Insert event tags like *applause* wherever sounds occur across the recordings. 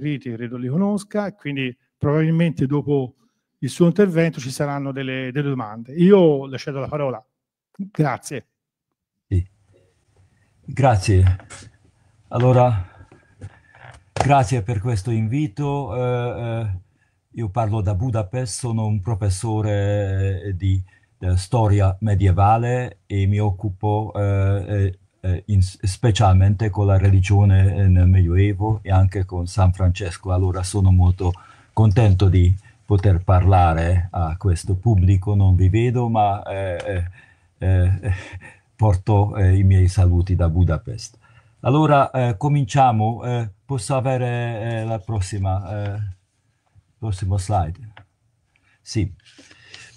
Riti credo li conosca, quindi probabilmente dopo il suo intervento ci saranno delle, delle domande. Io le cedo la parola. Grazie. Sì. Grazie. Allora, grazie per questo invito. Eh, eh io parlo da Budapest, sono un professore eh, di, di eh, storia medievale e mi occupo eh, eh, in, specialmente con la religione eh, nel Medioevo e anche con San Francesco. Allora sono molto contento di poter parlare a questo pubblico, non vi vedo, ma eh, eh, eh porto eh, i miei saluti da Budapest. Allora cominciamo, posso avere la prossima, prossimo slide? Sì.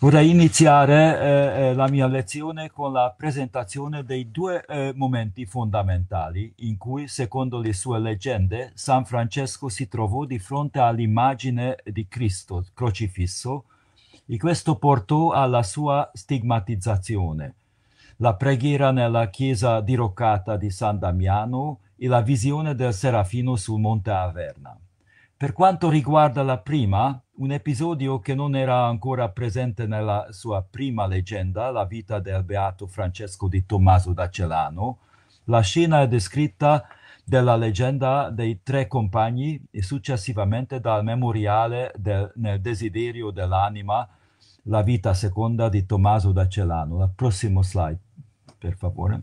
Vorrei iniziare eh, eh, la mia lezione con la presentazione dei due eh, momenti fondamentali in cui, secondo le sue leggende, San Francesco si trovò di fronte all'immagine di Cristo crocifisso e questo portò alla sua stigmatizzazione. La preghiera nella chiesa diroccata di San Damiano e la visione del serafino sul monte Averna. Per quanto riguarda la prima, un episodio che non era ancora presente nella sua prima leggenda, la vita del beato Francesco di Tommaso da Celano. La scena è descritta della leggenda dei tre compagni e successivamente dal memoriale del, nel desiderio dell'anima, la vita seconda di Tommaso da Celano. La prossima slide, per favore.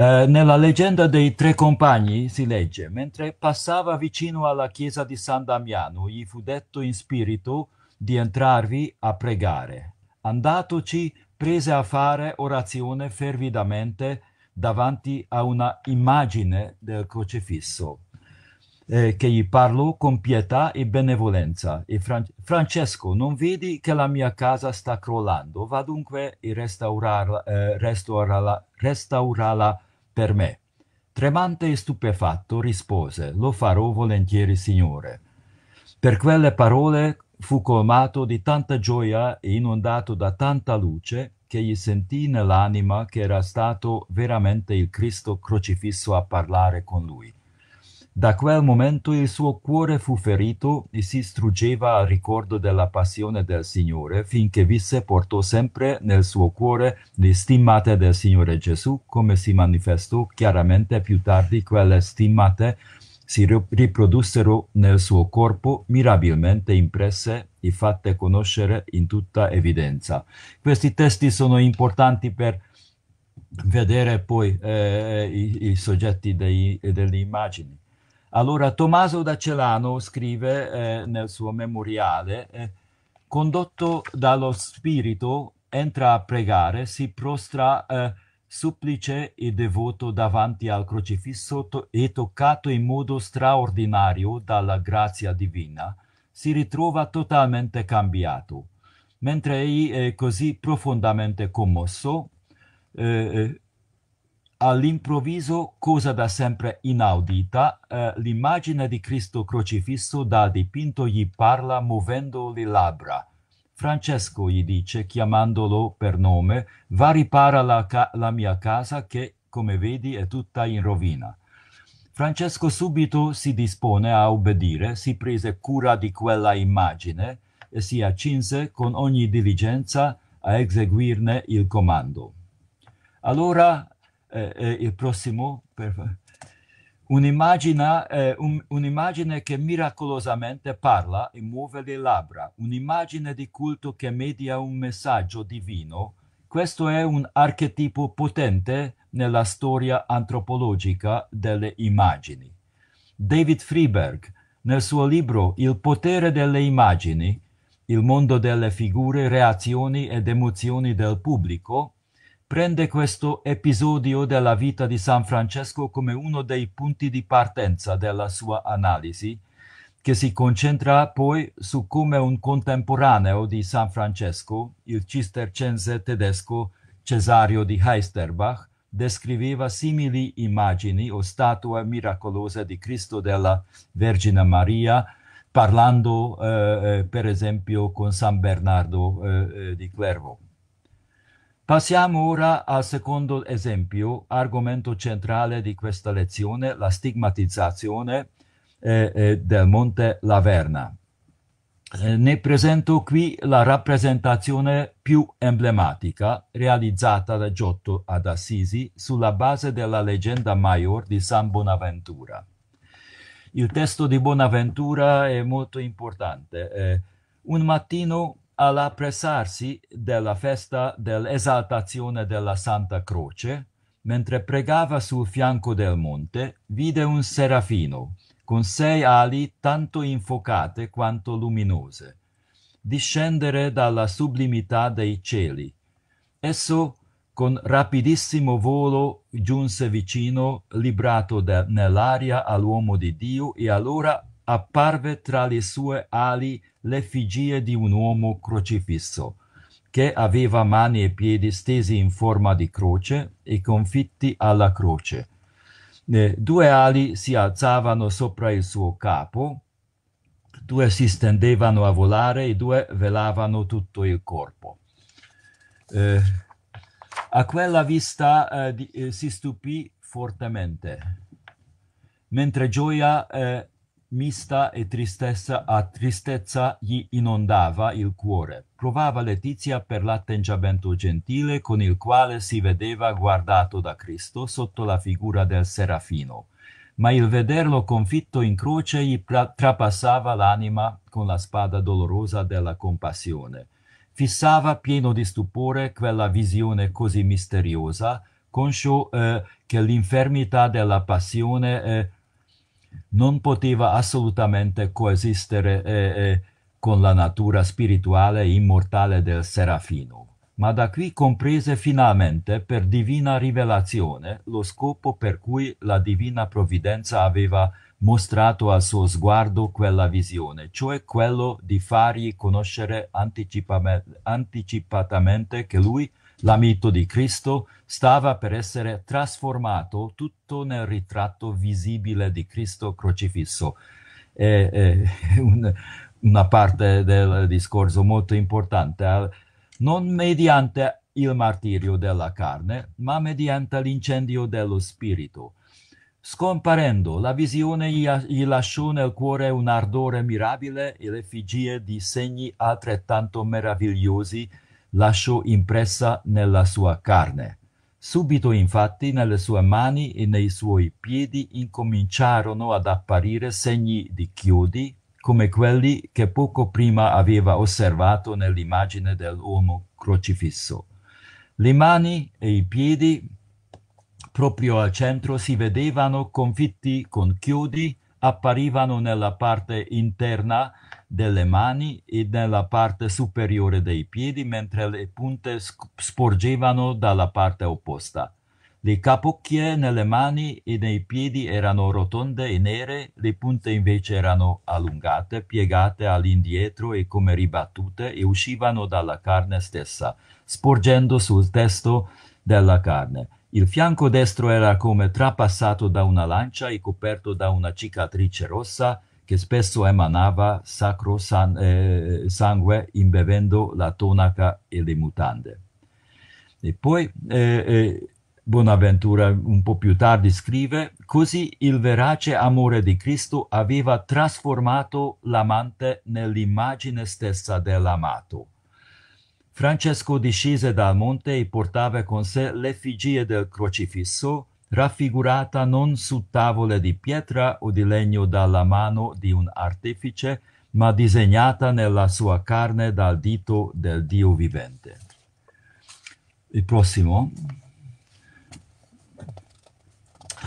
Eh, nella leggenda dei tre compagni si legge, mentre passava vicino alla chiesa di San Damiano, gli fu detto in spirito di entrarvi a pregare. Andatoci, prese a fare orazione fervidamente davanti a una immagine del crocifisso eh, che gli parlò con pietà e benevolenza. E Fran- Francesco, non vedi che la mia casa sta crollando? Va dunque e restaurarla, eh, restaurala, restaurala per me. Tremante e stupefatto rispose, lo farò volentieri, signore. Per quelle parole fu colmato di tanta gioia e inondato da tanta luce che gli sentì nell'anima che era stato veramente il Cristo crocifisso a parlare con lui. Da quel momento il suo cuore fu ferito e si struggeva al ricordo della passione del Signore, finché visse portò sempre nel suo cuore le stimmate del Signore Gesù, come si manifestò chiaramente più tardi quelle stimmate si riprodussero nel suo corpo mirabilmente impresse e fatte conoscere in tutta evidenza. Questi testi sono importanti per vedere poi eh, i, i, soggetti dei, delle immagini. Allora Tommaso da Celano scrive eh, nel suo memoriale, eh, condotto dallo Spirito, entra a pregare, si prostra eh, supplice e devoto davanti al crocifisso to- e toccato in modo straordinario dalla grazia divina, si ritrova totalmente cambiato. Mentre egli è così profondamente commosso, eh, eh all'improvviso, cosa da sempre inaudita, eh, l'immagine di Cristo crocifisso da dipinto gli parla muovendo le labbra. Francesco gli dice, chiamandolo per nome, va ripara la, ca- la mia casa che, come vedi, è tutta in rovina. Francesco subito si dispone a obbedire, si prese cura di quella immagine e si accinse con ogni diligenza a eseguirne il comando. Allora eh, eh, il prossimo. Un'immagine, eh, un, un'immagine che miracolosamente parla e muove le labbra, un'immagine di culto che media un messaggio divino. Questo è un archetipo potente nella storia antropologica delle immagini. David Freeberg, nel suo libro Il potere delle immagini, il mondo delle figure, reazioni ed emozioni del pubblico, prende questo episodio della vita di San Francesco come uno dei punti di partenza della sua analisi, che si concentra poi su come un contemporaneo di San Francesco, il cistercense tedesco Cesario di Heisterbach, descriveva simili immagini o statue miracolose di Cristo della Vergine Maria, parlando eh, eh per esempio con San Bernardo eh, eh di Clairvaux. Passiamo ora al secondo esempio, argomento centrale di questa lezione, la stigmatizzazione eh, eh, del Monte Laverna. Eh, ne presento qui la rappresentazione più emblematica realizzata da Giotto ad Assisi sulla base della leggenda Maior di San Bonaventura. Il testo di Bonaventura è molto importante. Eh. un mattino all'appressarsi della festa dell'esaltazione della Santa Croce, mentre pregava sul fianco del monte, vide un serafino con sei ali tanto infocate quanto luminose, discendere dalla sublimità dei cieli. Esso, con rapidissimo volo, giunse vicino, librato nell'aria all'uomo di Dio, e allora apparve tra le sue ali l'effigie di un uomo crocifisso, che aveva mani e piedi stesi in forma di croce e confitti alla croce. Eh, due ali si alzavano sopra il suo capo, due si stendevano a volare e due velavano tutto il corpo. Eh, a quella vista eh, di, eh, si stupì fortemente, mentre gioia eh, Mista e tristezza a tristezza gli inondava il cuore. Provava Letizia per l'atteggiamento gentile con il quale si vedeva guardato da Cristo sotto la figura del serafino, ma il vederlo confitto in croce gli pra- trapassava l'anima con la spada dolorosa della compassione. Fissava pieno di stupore quella visione così misteriosa, conscio eh, che l'infermità della passione eh, non poteva assolutamente coesistere eh, eh, con la natura spirituale e immortale del serafino. Ma da qui comprese finalmente per divina rivelazione lo scopo per cui la divina provvidenza aveva mostrato al suo sguardo quella visione, cioè quello di fargli conoscere anticipatamente che lui L'amito di Cristo stava per essere trasformato tutto nel ritratto visibile di Cristo crocifisso. È, *laughs* una parte del discorso molto importante. Eh. Non mediante il martirio della carne, ma mediante l'incendio dello spirito. Scomparendo, la visione gli lasciò nel cuore un ardore mirabile e le effigie di segni altrettanto meravigliosi lasciò impressa nella sua carne. Subito infatti nelle sue mani e nei suoi piedi incominciarono ad apparire segni di chiodi, come quelli che poco prima aveva osservato nell'immagine dell'uomo crocifisso. Le mani e i piedi proprio al centro si vedevano confitti con chiodi, apparivano nella parte interna delle mani e nella parte superiore dei piedi, mentre le punte sporgevano dalla parte opposta. Le capocchie nelle mani e nei piedi erano rotonde e nere, le punte invece erano allungate, piegate all'indietro e come ribattute e uscivano dalla carne stessa, sporgendo sul testo della carne. Il fianco destro era come trapassato da una lancia e coperto da una cicatrice rossa, che spesso emanava sacro san eh, sangue imbevendo la tonaca e le mutande. E poi eh, eh, Bonaventura un po' più tardi scrive, così il verace amore di Cristo aveva trasformato l'amante nell'immagine stessa dell'amato. Francesco discese dal monte e portava con sé l'effigie del crocifisso raffigurata non su tavole di pietra o di legno dalla mano di un artefice, ma disegnata nella sua carne dal dito del Dio vivente. Il prossimo.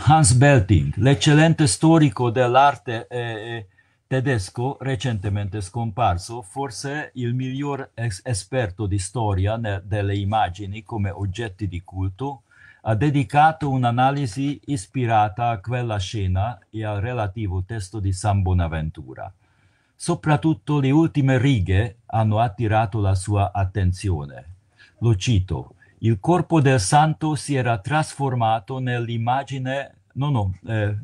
Hans Belting, l'eccellente storico dell'arte eh, eh, tedesco recentemente scomparso, forse il miglior es- esperto di storia ne- delle immagini come oggetti di culto, ha dedicato un'analisi ispirata a quella scena e al relativo testo di San Bonaventura. Soprattutto le ultime righe hanno attirato la sua attenzione. Lo cito, il corpo del santo si era trasformato nell'immagine, no, no, eh,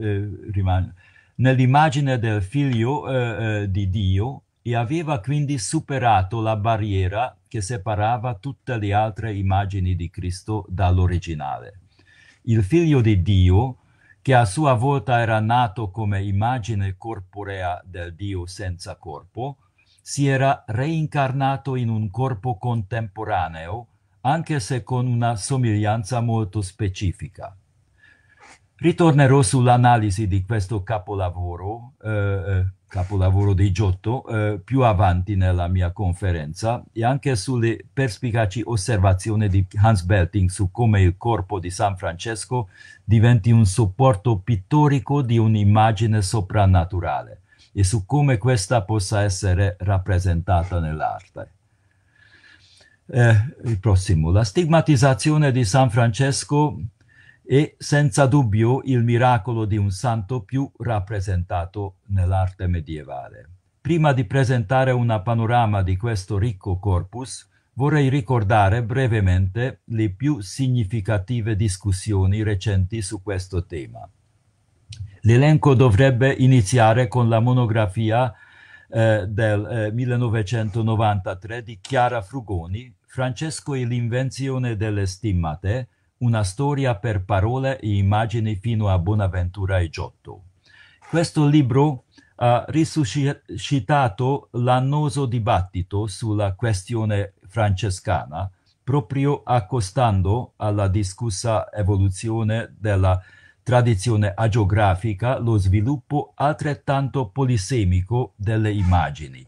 eh, rimane, nell'immagine del figlio eh, eh di Dio e aveva quindi superato la barriera che separava tutte le altre immagini di Cristo dall'originale. Il figlio di Dio, che a sua volta era nato come immagine corporea del Dio senza corpo, si era reincarnato in un corpo contemporaneo, anche se con una somiglianza molto specifica. Ritornerò sull'analisi di questo capolavoro, eh, eh, capolavoro di Giotto, eh, più avanti nella mia conferenza e anche sulle perspicaci osservazioni di Hans Belting su come il corpo di San Francesco diventi un supporto pittorico di un'immagine soprannaturale e su come questa possa essere rappresentata nell'arte. Eh, il prossimo, la stigmatizzazione di San Francesco e senza dubbio il miracolo di un santo più rappresentato nell'arte medievale. Prima di presentare una panorama di questo ricco corpus, vorrei ricordare brevemente le più significative discussioni recenti su questo tema. L'elenco dovrebbe iniziare con la monografia eh, del eh, 1993 di Chiara Frugoni, Francesco e l'invenzione delle stimmate, una storia per parole e immagini fino a Bonaventura e Giotto. Questo libro ha risuscitato l'annoso dibattito sulla questione francescana, proprio accostando alla discussa evoluzione della tradizione agiografica lo sviluppo altrettanto polisemico delle immagini.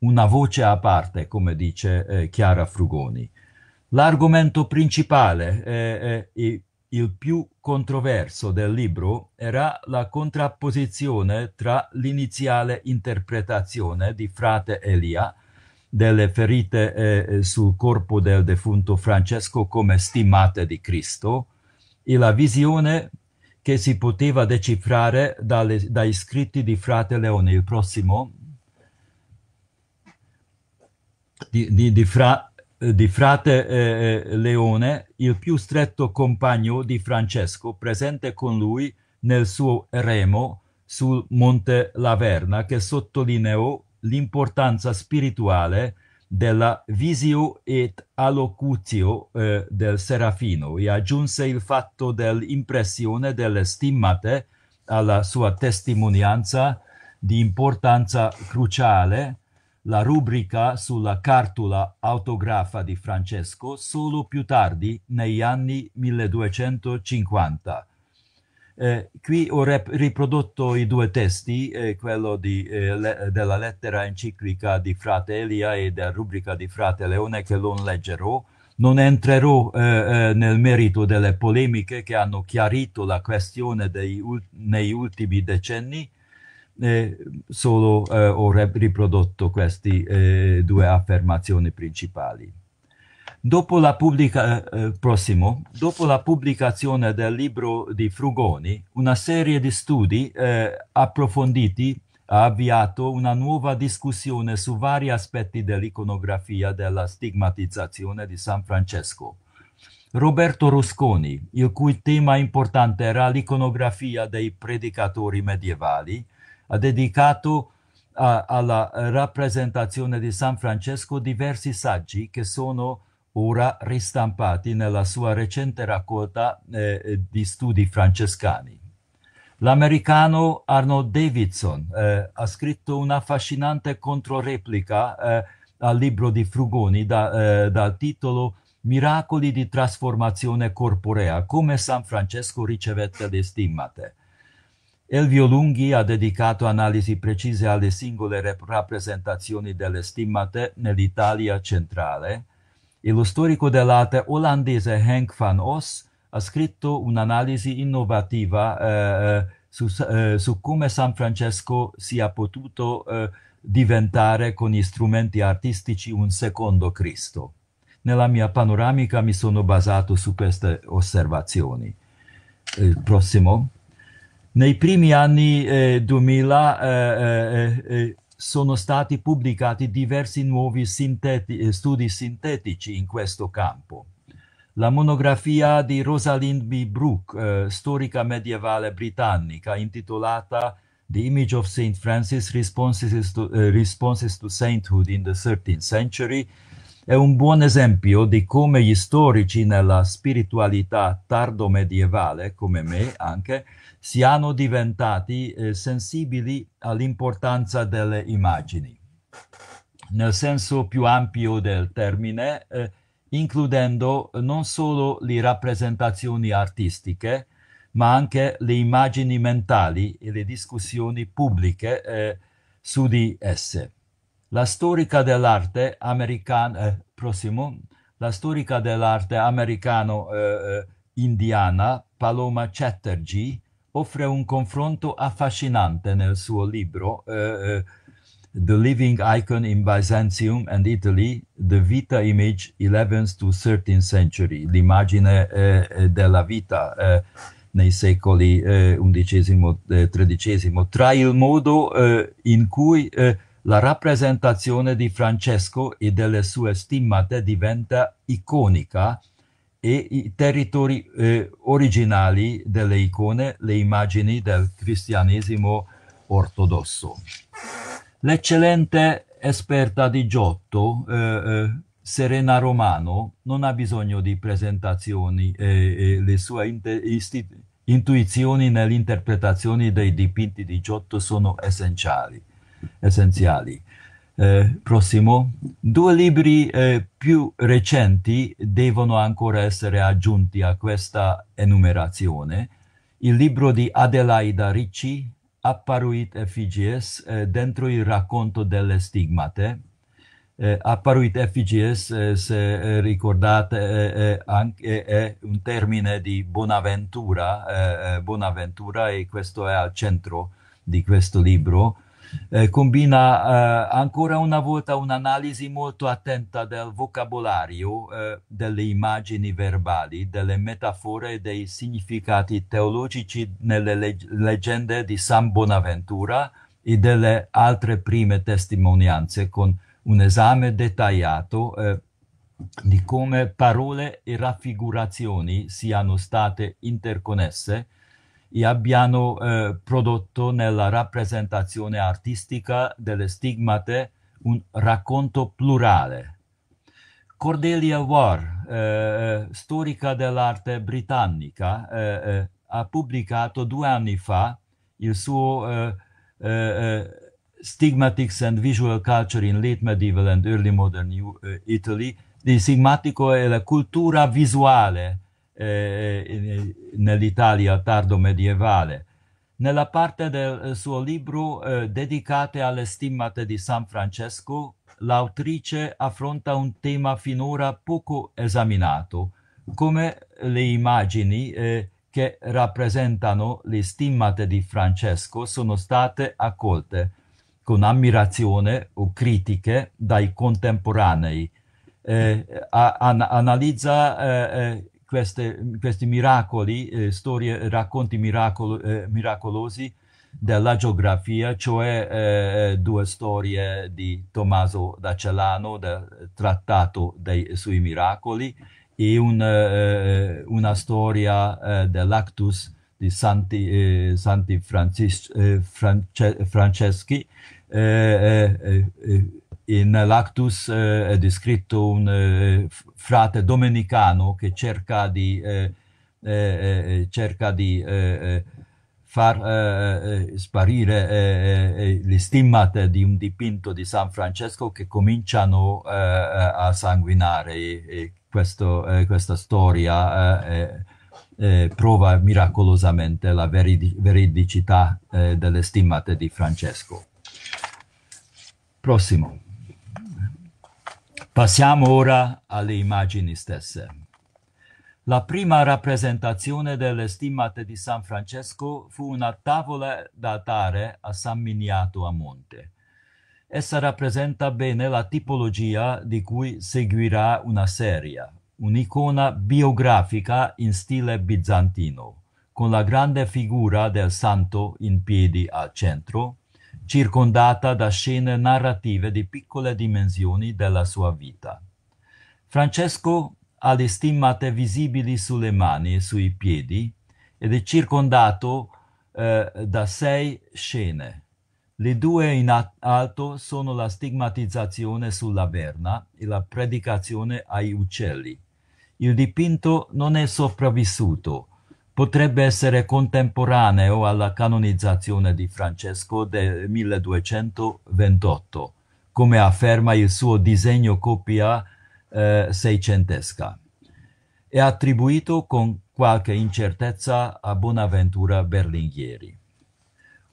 Una voce a parte, come dice eh, Chiara Frugoni. L'argomento principale e, eh, e eh, il più controverso del libro era la contrapposizione tra l'iniziale interpretazione di frate Elia delle ferite eh, eh, sul corpo del defunto Francesco come stimate di Cristo e la visione che si poteva decifrare dalle, dai scritti di frate Leone il prossimo di, di, di fra, di frate eh, eh, Leone, il più stretto compagno di Francesco, presente con lui nel suo remo sul Monte Laverna, che sottolineò l'importanza spirituale della visio et allocutio eh, del Serafino e aggiunse il fatto dell'impressione delle stimmate alla sua testimonianza di importanza cruciale la rubrica sulla cartula autografa di Francesco solo più tardi, negli anni 1250. Eh, qui ho riprodotto i due testi, eh, quello di, eh, le della lettera enciclica di Frate Elia e della rubrica di Frate Leone che non leggerò. Non entrerò eh, eh, nel merito delle polemiche che hanno chiarito la questione dei, nei ultimi decenni, eh, solo eh, ho riprodotto queste eh, due affermazioni principali. Dopo la, pubblica, eh, eh, prossimo, dopo la, pubblicazione del libro di Frugoni, una serie di studi approfonditi ha avviato una nuova discussione su vari aspetti dell'iconografia della stigmatizzazione di San Francesco. Roberto Rusconi, il cui tema importante era l'iconografia dei predicatori medievali, dedicato a, alla rappresentazione di San Francesco diversi saggi che sono ora ristampati nella sua recente raccolta eh, eh, di studi francescani. L'americano Arnold Davidson eh, ha scritto una affascinante controreplica eh, al libro di Frugoni da, eh, dal titolo Miracoli di trasformazione corporea, come San Francesco ricevette le stimmate. Elvio Lunghi ha dedicato analisi precise alle singole rap rappresentazioni delle stimmate nell'Italia centrale e lo storico dell'arte olandese Henk van Os ha scritto un'analisi innovativa eh, eh su, eh, su, come San Francesco sia potuto eh, diventare con gli strumenti artistici un secondo Cristo. Nella mia panoramica mi sono basato su queste osservazioni. Il prossimo. Nei primi anni eh, 2000 eh, eh, eh, sono stati pubblicati diversi nuovi sinteti eh, studi sintetici in questo campo. La monografia di Rosalind B. Brooke, storica medievale britannica, intitolata The Image of St. Francis Responses to, Responses to Sainthood in the 13th Century, è un buon esempio di come gli storici nella spiritualità tardo-medievale, come me anche, siano diventati eh, sensibili all'importanza delle immagini, nel senso più ampio del termine, eh, includendo non solo le rappresentazioni artistiche, ma anche le immagini mentali e le discussioni pubbliche eh, su di esse. La storica dell'arte americana, eh, prossimo, la storica dell'arte americano-indiana, eh, eh Paloma Chatterjee, offre un confronto affascinante nel suo libro eh, eh, The Living Icon in Byzantium and Italy, The Vita Image 11th to 13th Century, l'immagine eh, eh, della vita eh, nei secoli XI e XIII, tra il modo in cui la rappresentazione di Francesco e delle sue stimmate diventa iconica e i territori eh, originali delle icone, le immagini del cristianesimo ortodosso. L'eccellente esperta di Giotto, eh, eh Serena Romano, non ha bisogno di presentazioni, eh, eh, le sue intuizioni nell'interpretazione dei dipinti di Giotto sono essenziali essenziali. Eh, prossimo, due libri eh, più recenti devono ancora essere aggiunti a questa enumerazione. Il libro di Adelaida Ricci, Apparuit effigies, eh, dentro il racconto delle stigmate. Eh, apparuit effigies, eh, se eh, ricordate, anche, è, un termine di Bonaventura, Bonaventura e questo è al centro di questo libro eh, combina eh, ancora una volta un'analisi molto attenta del vocabolario, eh, delle immagini verbali, delle metafore e dei significati teologici nelle leg- leggende di San Bonaventura e delle altre prime testimonianze con un esame dettagliato eh, di come parole e raffigurazioni siano state interconnesse e abbiano eh, prodotto nella rappresentazione artistica delle stigmate un racconto plurale. Cordelia War, eh, eh, storica dell'arte britannica, eh, eh, ha pubblicato due anni fa il suo eh, Stigmatics and Visual Culture in Late Medieval and Early Modern Italy, di stigmatico e la cultura visuale eh, eh, eh, nell'Italia tardo medievale. Nella parte del eh, suo libro eh, dedicate alle stimmate di San Francesco, l'autrice affronta un tema finora poco esaminato, come le immagini eh, che rappresentano le stimmate di Francesco sono state accolte con ammirazione o critiche dai contemporanei. Eh, a, an, analizza eh, queste, questi miracoli, eh, storie, racconti miracolo, eh, miracolosi della geografia, cioè eh, due storie di Tommaso da Celano, del trattato dei, sui miracoli, e un, eh, una storia eh, dell'Actus di Santi, eh, Santi Francis, France, Franceschi, in Lactus eh, è descritto un eh, frate domenicano che cerca di, eh, cerca di far sparire le stimmate di un dipinto di San Francesco che cominciano a sanguinare. E, e questo, questa storia prova miracolosamente la veridi veridicità delle stimmate di Francesco. Prossimo. Passiamo ora alle immagini stesse. La prima rappresentazione delle stimmate di San Francesco fu una tavola d'altare a San Miniato a Monte. Essa rappresenta bene la tipologia di cui seguirà una serie, un'icona biografica in stile bizantino, con la grande figura del santo in piedi al centro circondata da scene narrative di piccole dimensioni della sua vita. Francesco ha le stimmate visibili sulle mani e sui piedi ed è circondato eh, da sei scene. Le due in alto sono la stigmatizzazione sulla verna e la predicazione ai uccelli. Il dipinto non è sopravvissuto, potrebbe essere contemporaneo alla canonizzazione di Francesco del 1228, come afferma il suo disegno copia eh, seicentesca. È attribuito con qualche incertezza a Bonaventura Berlinghieri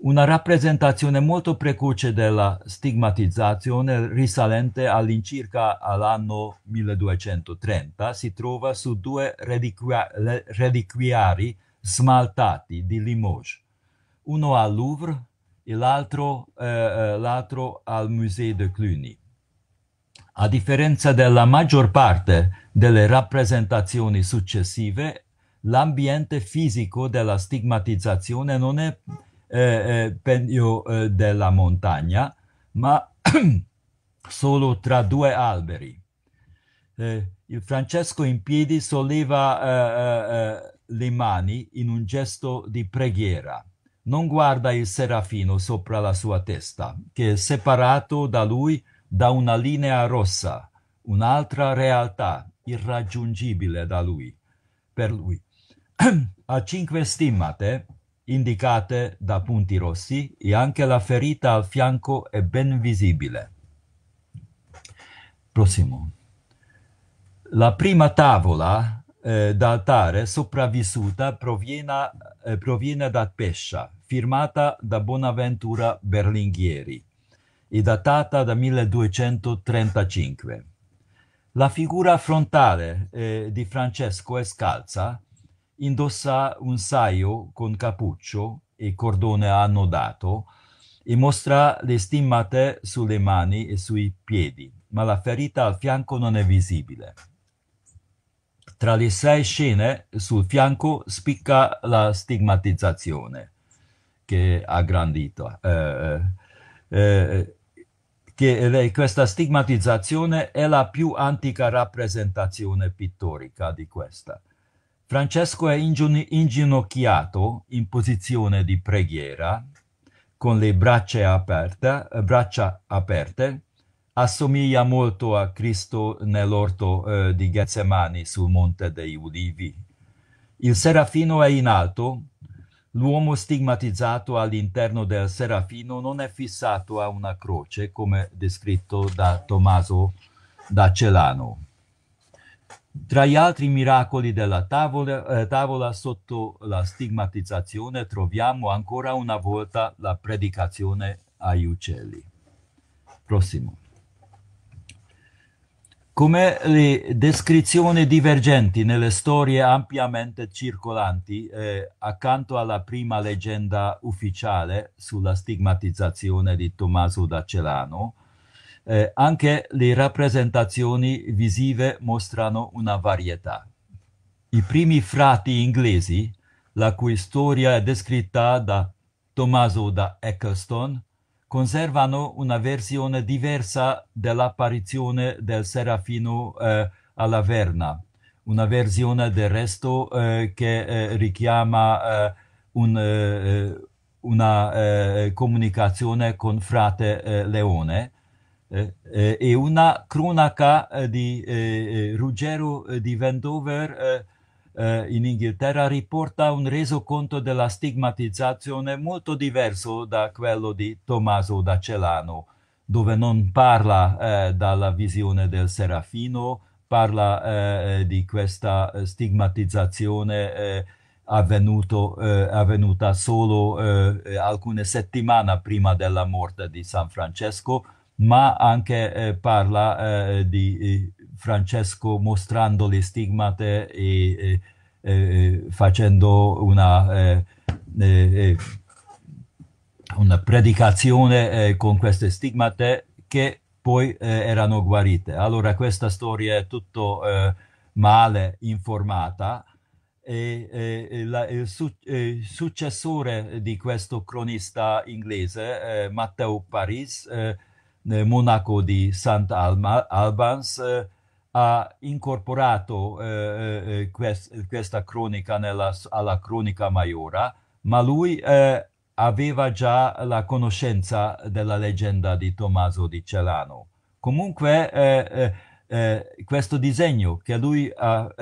una rappresentazione molto precoce della stigmatizzazione risalente all'incirca all'anno 1230 si trova su due reliquia reliquiari smaltati di Limoges, uno al Louvre e l'altro, eh, eh al Musée de Cluny. A differenza della maggior parte delle rappresentazioni successive, l'ambiente fisico della stigmatizzazione non è eh, eh, pendio eh, della montagna, ma *clears throat* solo tra due alberi. Eh, il Francesco in piedi solleva eh, eh, le mani in un gesto di preghiera. Non guarda il serafino sopra la sua testa, che è separato da lui da una linea rossa, un'altra realtà irraggiungibile da lui, per lui. *clears throat* A cinque stimmate, indicate da punti rossi, e anche la ferita al fianco è ben visibile. Prossimo. La prima tavola eh, d'altare sopravvissuta proviene, eh, proviene da Pescia, firmata da Bonaventura Berlinghieri e datata da 1235. La figura frontale eh, di Francesco è scalza, indossa un saio con cappuccio e cordone annodato e mostra le stimmate sulle mani e sui piedi, ma la ferita al fianco non è visibile. Tra le sei scene sul fianco spicca la stigmatizzazione che ha grandito. Eh, eh, eh, che questa stigmatizzazione è la più antica rappresentazione pittorica di questa Francesco è inginocchiato in posizione di preghiera, con le braccia aperte, braccia aperte assomiglia molto a Cristo nell'orto eh, di Getsemani sul Monte dei Ulivi. Il serafino è in alto, l'uomo stigmatizzato all'interno del serafino non è fissato a una croce, come descritto da Tommaso da Celano. Tra gli altri miracoli della tavola, eh, tavola sotto la stigmatizzazione troviamo ancora una volta la predicazione agli uccelli. Prossimo. Come le descrizioni divergenti nelle storie ampiamente circolanti, eh, accanto alla prima leggenda ufficiale sulla stigmatizzazione di Tommaso da Celano, eh, anche le rappresentazioni visive mostrano una varietà. I primi frati inglesi, la cui storia è descritta da Tommaso da Eccleston, conservano una versione diversa dell'apparizione del Serafino eh, alla Verna, una versione del resto eh, che eh, richiama eh, un, eh, una comunicazione con frate Leone, eh, eh, e una cronaca eh, di Ruggero di Wendover in Inghilterra riporta un resoconto della stigmatizzazione molto diverso da quello di Tommaso da Celano, dove non parla eh, dalla visione del serafino, parla eh, di questa stigmatizzazione eh, avvenuto, avvenuta solo alcune settimane prima della morte di San Francesco, ma anche eh, parla eh, di eh, Francesco mostrando le stigmate e, e eh, eh, facendo una, una predicazione con queste stigmate che poi erano guarite. Allora questa storia è tutto male informata e, e la, il, su, eh, successore di questo cronista inglese, eh, Matteo Paris, eh, eh, monaco di Sant'Albans eh, ha incorporato eh, eh, eh, quest, questa cronica nella, alla cronica maiora, ma lui eh, aveva già la conoscenza della leggenda di Tommaso di Celano. Comunque questo disegno che lui ha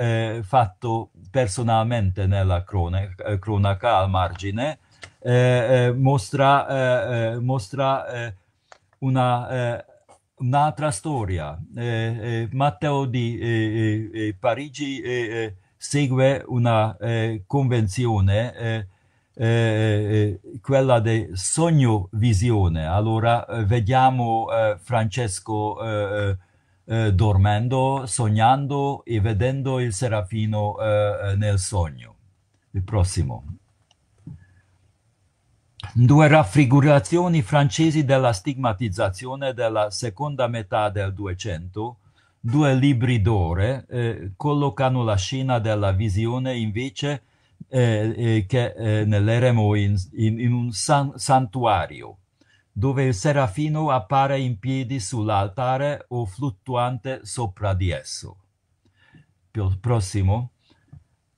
fatto personalmente nella cronaca, cronaca al margine mostra, mostra una, eh, un'altra storia. Eh, eh, Matteo di Parigi segue una convenzione eh, quella di sogno-visione. Allora vediamo eh, Francesco eh, dormendo, sognando e vedendo il serafino nel sogno. Il prossimo due raffigurazioni francesi della stigmatizzazione della seconda metà del Duecento, due libri d'ore, eh, collocano la scena della visione invece eh, eh che eh, nell'eremo in, in, in, un san santuario dove il serafino appare in piedi sull'altare o fluttuante sopra di esso. Prossimo.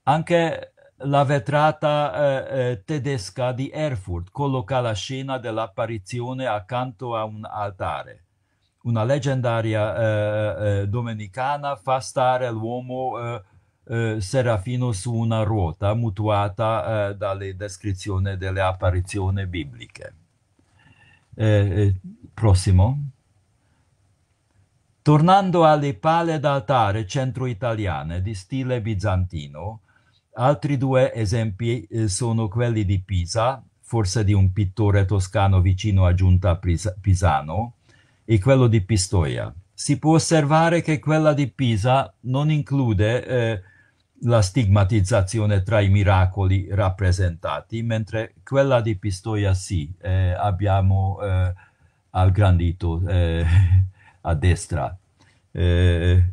Anche la vetrata eh, eh, tedesca di Erfurt colloca la scena dell'apparizione accanto a un altare. Una leggendaria eh, eh, eh domenicana fa stare l'uomo serafino su una ruota mutuata dalle descrizioni delle apparizioni bibliche. prossimo. Tornando alle pale d'altare centro-italiane di stile bizantino, Altri due esempi eh, sono quelli di Pisa, forse di un pittore toscano vicino a Giunta Pisano, e quello di Pistoia. Si può osservare che quella di Pisa non include eh, la stigmatizzazione tra i miracoli rappresentati, mentre quella di Pistoia sì, eh, abbiamo eh, aggrandito eh, *laughs* a destra. Eh,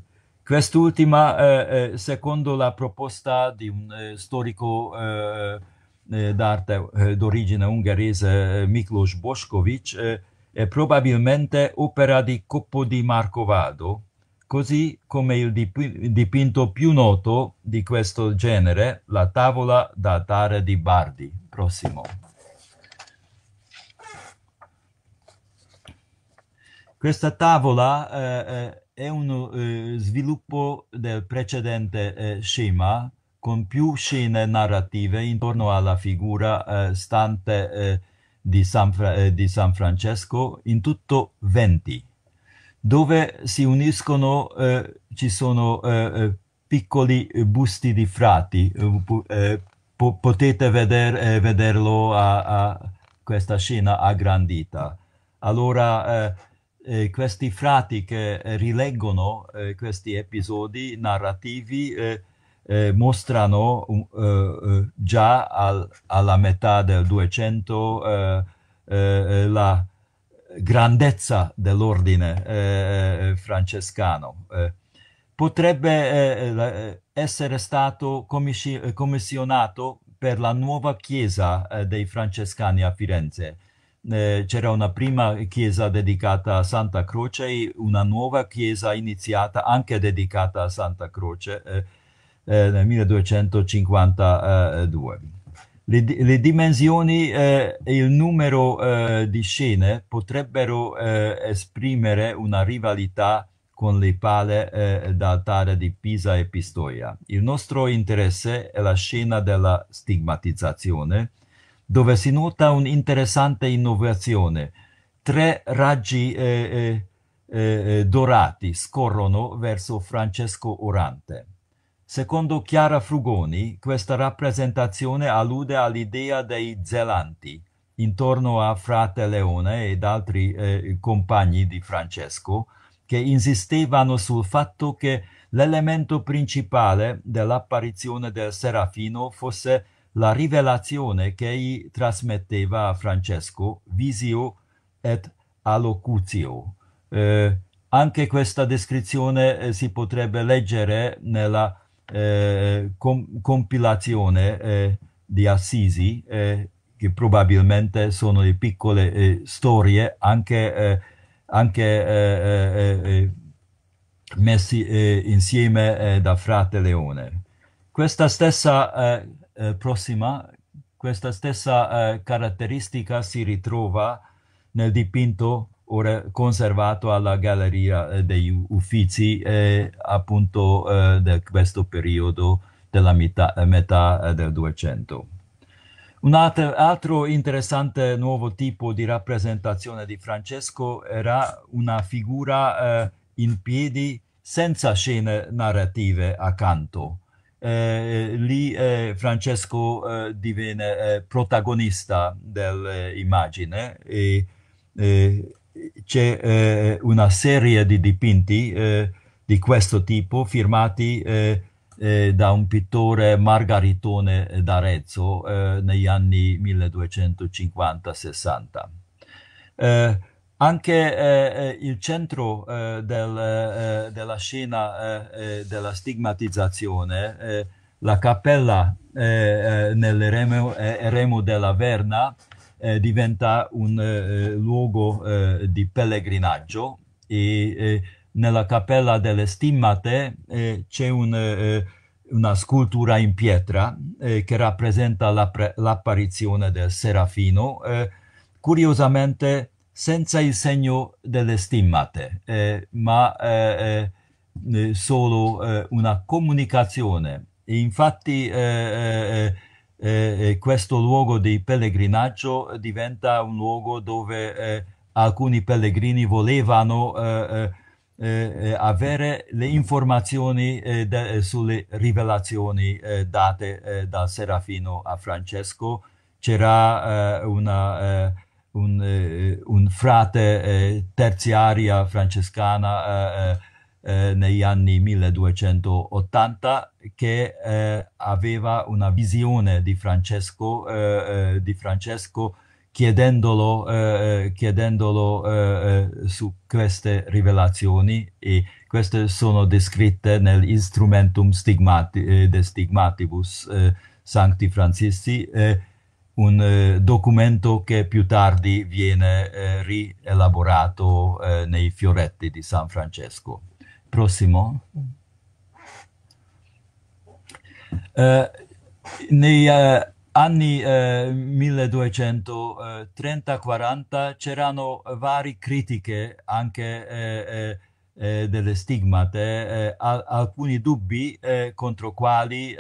Quest'ultima, eh, eh, secondo la proposta di un eh, storico d'arte d'origine ungherese Miklos Boskovic, è probabilmente opera di Coppo di Marcovado, così come il dipinto più noto di questo genere, la tavola da d'altare di Bardi. Prossimo. Questa tavola eh, è uno eh, sviluppo del eh, precedente eh, schema con più scene narrative intorno alla figura eh, stante di San, Fra di San Francesco, in tutto 20 dove si uniscono, eh, ci sono eh, piccoli busti di frati, eh, potete veder, vederlo a, a, questa scena aggrandita. Allora eh, questi frati che eh, rileggono eh, questi episodi narrativi eh, mostrano già al, alla metà del 200 la grandezza dell'ordine francescano potrebbe eh, essere stato commissionato per la nuova chiesa eh, dei francescani a Firenze. Eh, c'era una prima chiesa dedicata a Santa Croce, e una nuova chiesa iniziata anche dedicata a Santa Croce eh, eh, nel 1252. Le, le dimensioni eh, e il numero eh, di scene potrebbero esprimere una rivalità con le pale eh, d'altare di Pisa e Pistoia. Il nostro interesse è la scena della stigmatizzazione, dove si nota un'interessante innovazione. Tre raggi eh eh, eh, eh, dorati scorrono verso Francesco Orante. Secondo Chiara Frugoni, questa rappresentazione allude all'idea dei zelanti intorno a frate Leone ed altri eh, compagni di Francesco, che insistevano sul fatto che l'elemento principale dell'apparizione del Serafino fosse la rivelazione che egli trasmetteva a Francesco, visio et allocutio. Eh, anche questa descrizione eh, si potrebbe leggere nella eh, com compilazione eh, di Assisi, eh, che probabilmente sono le piccole eh, storie, anche, anche messi insieme da Frate Leone. Questa stessa eh, prossima, questa stessa eh, caratteristica si ritrova nel dipinto ora conservato alla Galleria eh, degli Uffizi eh, appunto eh, di questo periodo della metà, metà del 200. Un altro, altro, interessante nuovo tipo di rappresentazione di Francesco era una figura in piedi senza scene narrative accanto eh, eh, lì eh, Francesco eh, divenne eh, protagonista dell'immagine eh, e c'è una serie di dipinti di questo tipo firmati da un pittore Margaritone d'Arezzo negli anni 1250-60. Anche eh, eh, il centro eh, del, eh, eh, della scena della stigmatizzazione, la cappella nel remo, remo, della Verna, diventa un luogo di pellegrinaggio e nella cappella delle stimmate c'è un una scultura in pietra eh, che rappresenta l'apparizione del serafino. Eh, curiosamente senza il segno delle stimmate, eh, ma eh, eh, solo eh, una comunicazione. E infatti eh, eh, questo luogo di pellegrinaggio diventa un luogo dove alcuni pellegrini volevano avere le informazioni de, sulle rivelazioni date da Serafino a Francesco. C'era una un, eh, un frate eh, terziaria francescana eh, eh, eh, negli anni 1280 che aveva una visione di Francesco, di Francesco chiedendolo, chiedendolo su queste rivelazioni e queste sono descritte nell'Instrumentum stigmati, de Stigmatibus Sancti Francisci un eh, documento che più tardi viene eh, rielaborato eh, nei fioretti di San Francesco. Prossimo. Eh, nei eh, anni 1230-40 eh, c'erano varie critiche anche delle stigmate, alcuni dubbi contro quali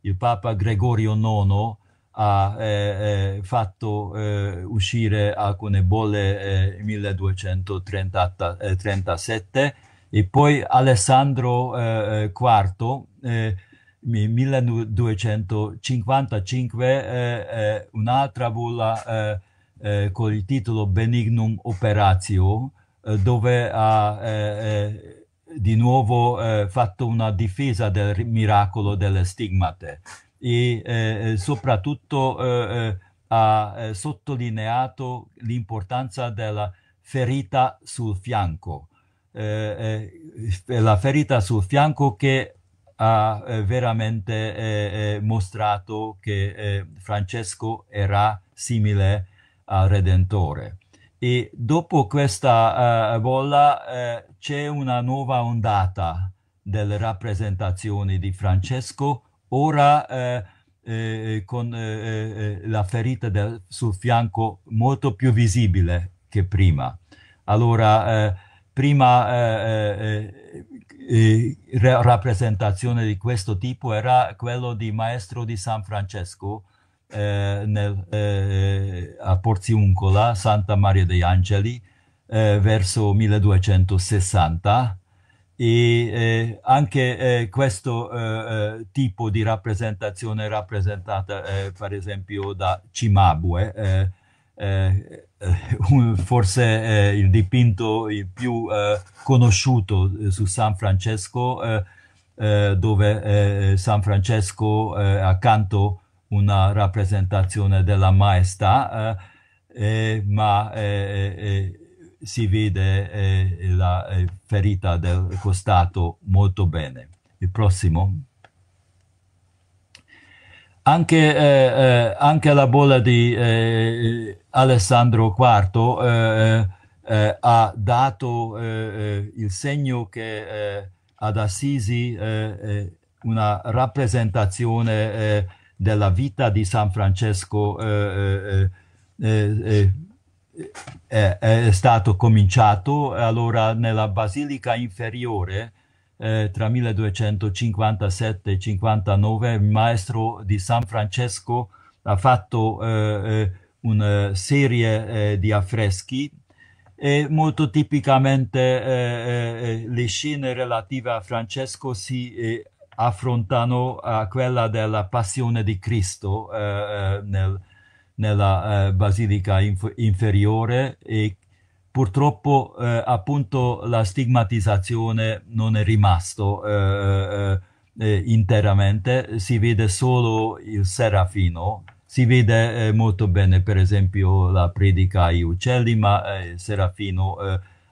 il Papa Gregorio IX ha eh, eh, fatto eh, uscire a Conebolle eh, 1237 eh, e poi Alessandro IV nel 1255 un'altra bulla eh, con il titolo Benignum Operatio dove ha di nuovo fatto una difesa del miracolo delle stigmate e eh, eh, soprattutto eh, eh ha eh, sottolineato l'importanza della ferita sul fianco. la ferita sul fianco che ha veramente mostrato che Francesco era simile al Redentore. E dopo questa uh, bolla uh, c'è una nuova ondata delle rappresentazioni di Francesco ora eh, eh, con eh, eh, la ferita del, sul fianco molto più visibile che prima. Allora, eh, prima eh, rappresentazione di questo tipo era quello di Maestro di San Francesco nel, a Porziuncola, Santa Maria degli Angeli, verso 1260 e eh, anche eh, questo eh, eh tipo di rappresentazione è rappresentata eh, per esempio da Cimabue, eh, forse il dipinto il più conosciuto su San Francesco, dove San Francesco accanto una rappresentazione della maestà, ma si vede eh, la eh, ferita del costato molto bene. Il prossimo. Anche, eh, eh anche la bolla di eh, Alessandro IV eh, ha dato il segno che ad Assisi una rappresentazione della vita di San Francesco è, è stato cominciato allora nella Basilica Inferiore eh, tra 1257 e 59 il maestro di San Francesco ha fatto eh, eh una eh, serie eh, di affreschi e molto tipicamente eh, le scene relative a Francesco si affrontano a quella della passione di Cristo nel nella eh, basilica inf inferiore e purtroppo eh, appunto la stigmatizzazione non è rimasto eh, eh, eh interamente, si vede solo il serafino, si vede eh, molto bene per esempio la predica ai uccelli, ma il serafino,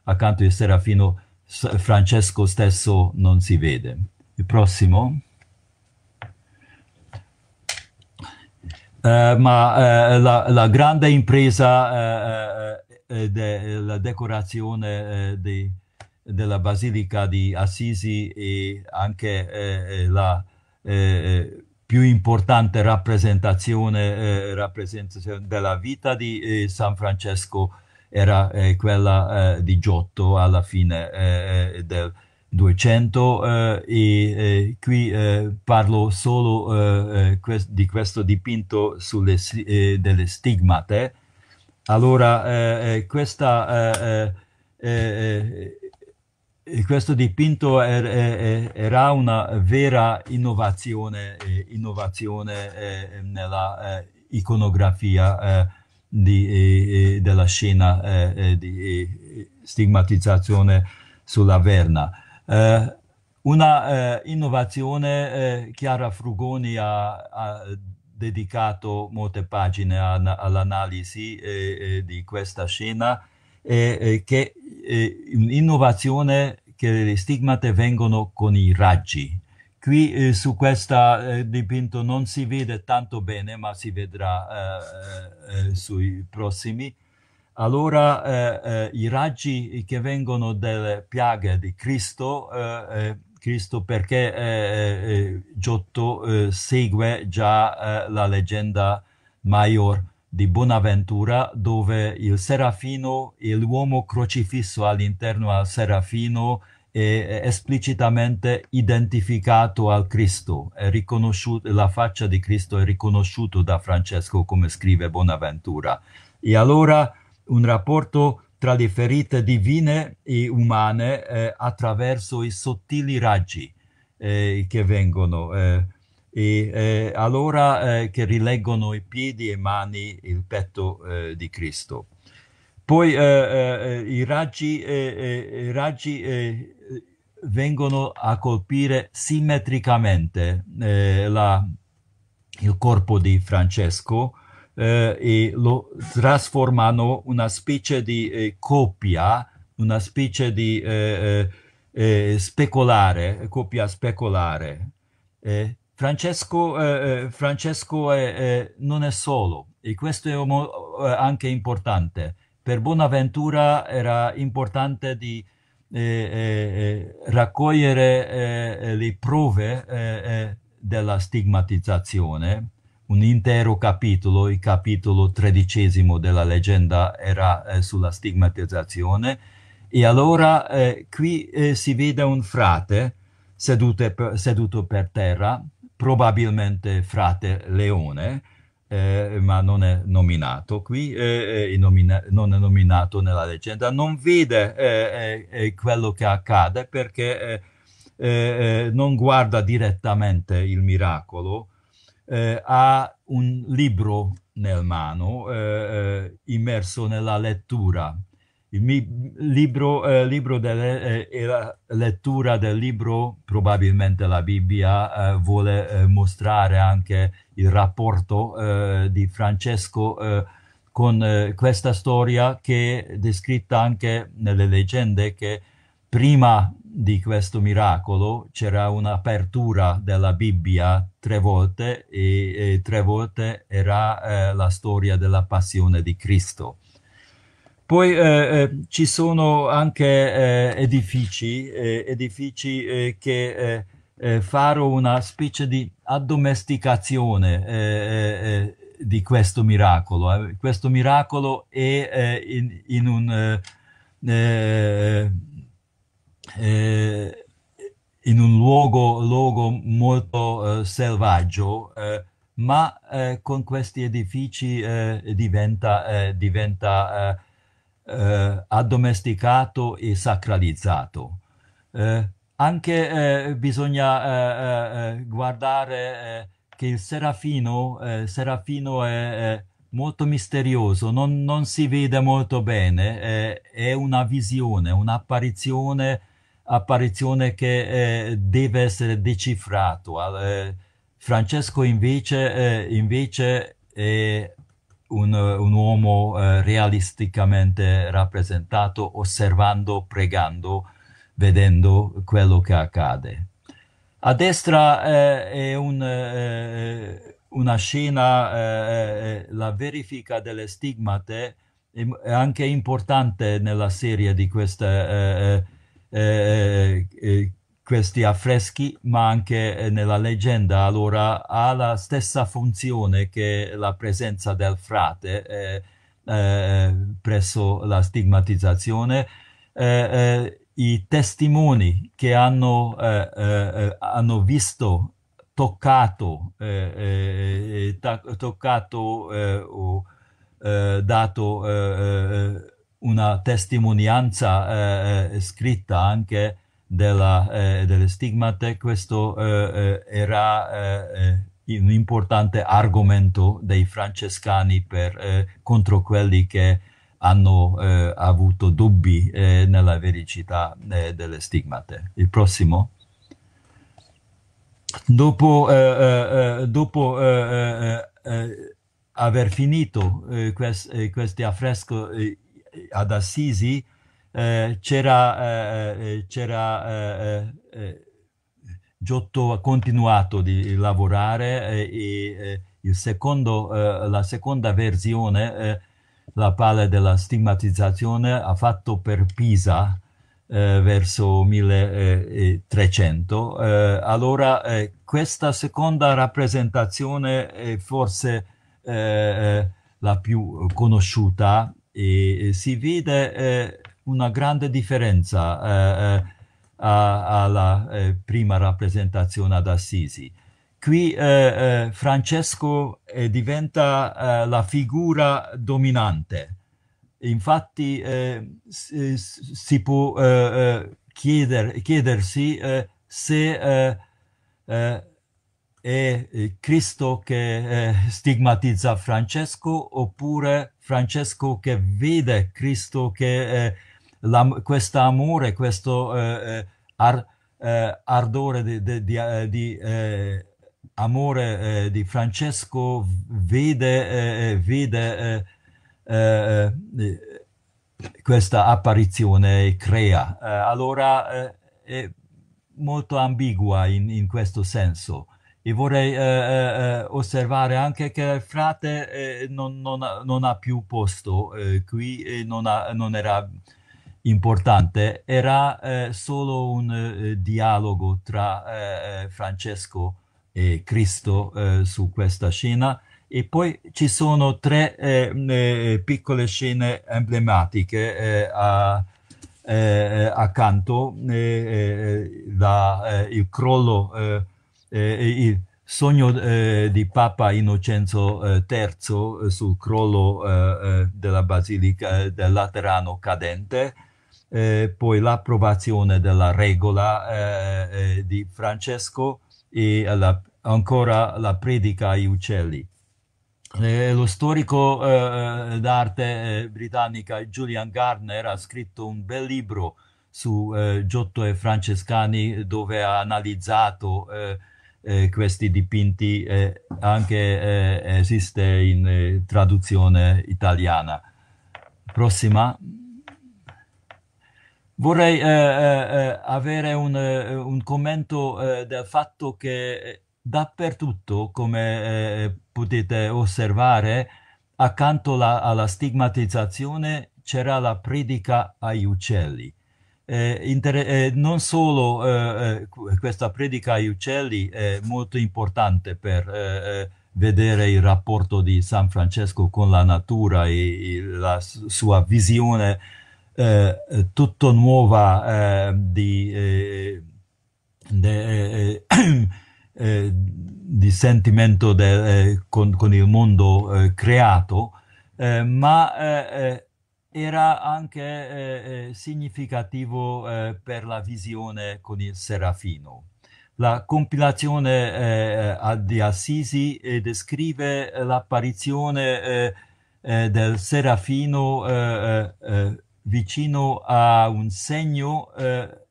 accanto al serafino Francesco stesso non si vede. Il prossimo. Eh, ma eh, la, la, grande impresa eh, della decorazione di, della Basilica di Assisi e anche la più importante rappresentazione, rappresentazione, della vita di San Francesco era quella di Giotto alla fine del 200 eh, e eh, qui eh, parlo solo eh, eh, quest di questo dipinto sulle eh, delle stigmate. Allora, questa, questo dipinto er er era una vera innovazione, innovazione nella iconografia di, della scena di stigmatizzazione sulla Verna. Eh, una eh, innovazione, eh, Chiara Frugoni ha, ha dedicato molte pagine all'analisi eh, di questa scena e eh, che eh, un'innovazione che le stigmate vengono con i raggi. Qui su questo dipinto non si vede tanto bene, ma si vedrà sui prossimi allora eh, eh, i raggi che vengono dalle piaghe di Cristo, eh, eh Cristo perché eh, eh, Giotto segue già la leggenda Maior di Bonaventura, dove il serafino l'uomo crocifisso all'interno al serafino è esplicitamente identificato al Cristo, la faccia di Cristo è riconosciuta da Francesco come scrive Bonaventura. E allora un rapporto tra le ferite divine e umane eh, attraverso i sottili raggi eh, che vengono eh, e eh, allora eh, che rileggono i piedi e mani il petto eh, di Cristo. Poi i raggi, i raggi vengono a colpire simmetricamente la, il corpo di Francesco eh, e lo trasformano una specie di eh, copia, una specie di eh, eh, eh specolare, copia specolare. Eh, Francesco, Francesco è, non è solo e questo è anche importante. Per Bonaventura era importante di raccogliere le prove della stigmatizzazione un intero capitolo, il capitolo tredicesimo della leggenda era eh, sulla stigmatizzazione e allora eh, qui eh, si vede un frate per, seduto per terra, probabilmente frate Leone, eh, ma non è nominato qui, è eh, eh, nomina non è nominato nella leggenda, non vede quello che accade perché non guarda direttamente il miracolo, eh, ha un libro nel mano, eh, eh immerso nella lettura. Il mio libro, eh, libro delle, eh, la lettura del libro, probabilmente la Bibbia, eh, vuole eh, mostrare anche il rapporto di Francesco con questa storia che è descritta anche nelle leggende che prima di questo miracolo c'era un'apertura della Bibbia tre volte e, e tre volte era eh, la storia della passione di Cristo. Poi eh, eh ci sono anche eh, edifici, eh, edifici eh, che fanno una specie di addomesticazione di questo miracolo. Questo miracolo è in, in un eh, in un luogo, luogo molto eh, selvaggio, eh, ma eh, con questi edifici eh, diventa, diventa addomesticato e sacralizzato. anche bisogna guardare che il serafino, serafino è molto misterioso, non, non, si vede molto bene, eh, è una visione, un'apparizione apparizione che eh, deve essere decifrata. Ah, eh, Francesco invece, eh, invece è un, un, uomo eh, realisticamente rappresentato, osservando, pregando, vedendo quello che accade. A destra eh, è un, eh, una scena, la verifica delle stigmate, è anche importante nella serie di queste eh, eh, questi affreschi, ma anche eh, nella leggenda, allora ha la stessa funzione che la presenza del frate eh, eh, presso la stigmatizzazione. Eh, I testimoni che hanno, hanno visto, toccato, toccato o dato una testimonianza eh, eh, scritta anche della, eh, delle stigmate, questo eh, eh era eh, un importante argomento dei francescani per, contro quelli che hanno avuto dubbi nella vericità delle stigmate. Il prossimo. Dopo, dopo aver finito quest, questi affreschi ad Assisi eh, c'era, eh, eh c'era eh, eh, Giotto ha continuato di lavorare e secondo, la seconda versione, La palla della stigmatizzazione, ha fatto per Pisa verso 1300. allora questa seconda rappresentazione è forse la più conosciuta e si vede eh, una grande differenza eh, eh alla eh, prima rappresentazione ad Assisi. Qui eh, Francesco diventa la figura dominante. Infatti si, si, può chieder, chiedersi se è Cristo che stigmatizza Francesco oppure Francesco che vede Cristo, che eh, questo amore, questo eh, eh, ar, eh, ardore di, di, di, eh, di eh, amore di Francesco, vede, vede questa apparizione e crea. allora è molto ambigua in, in questo senso e vorrei eh, eh, eh, osservare anche che il frate eh, non, non, ha, non, ha, più posto eh, qui, non, ha, non, era importante, era eh, solo un dialogo tra Francesco e Cristo su questa scena e poi ci sono tre piccole scene emblematiche a, accanto, la, il crollo eh, il sogno eh, di Papa Innocenzo III eh, sul crollo della Basilica del Laterano cadente, poi l'approvazione della regola di Francesco e la, ancora la predica ai uccelli. Eh, lo storico eh, d'arte britannica Julian Gardner ha scritto un bel libro su Giotto e Francescani dove ha analizzato eh, questi dipinti eh, anche eh, esiste in eh, traduzione italiana. Prossima. Vorrei eh, avere un, un commento del fatto che dappertutto, come potete osservare, accanto la, alla stigmatizzazione c'era la predica agli uccelli. Eh, eh, non solo eh, eh, questa predica agli uccelli è molto importante per vedere il rapporto di San Francesco con la natura e, e la sua visione eh, tutto nuova eh, di, eh, de, di, sentimento de, con, con, il mondo creato, ma era anche eh, eh, significativo eh, per la visione con il Serafino. La compilazione eh, di Assisi eh, descrive l'apparizione eh, del Serafino vicino a un segno.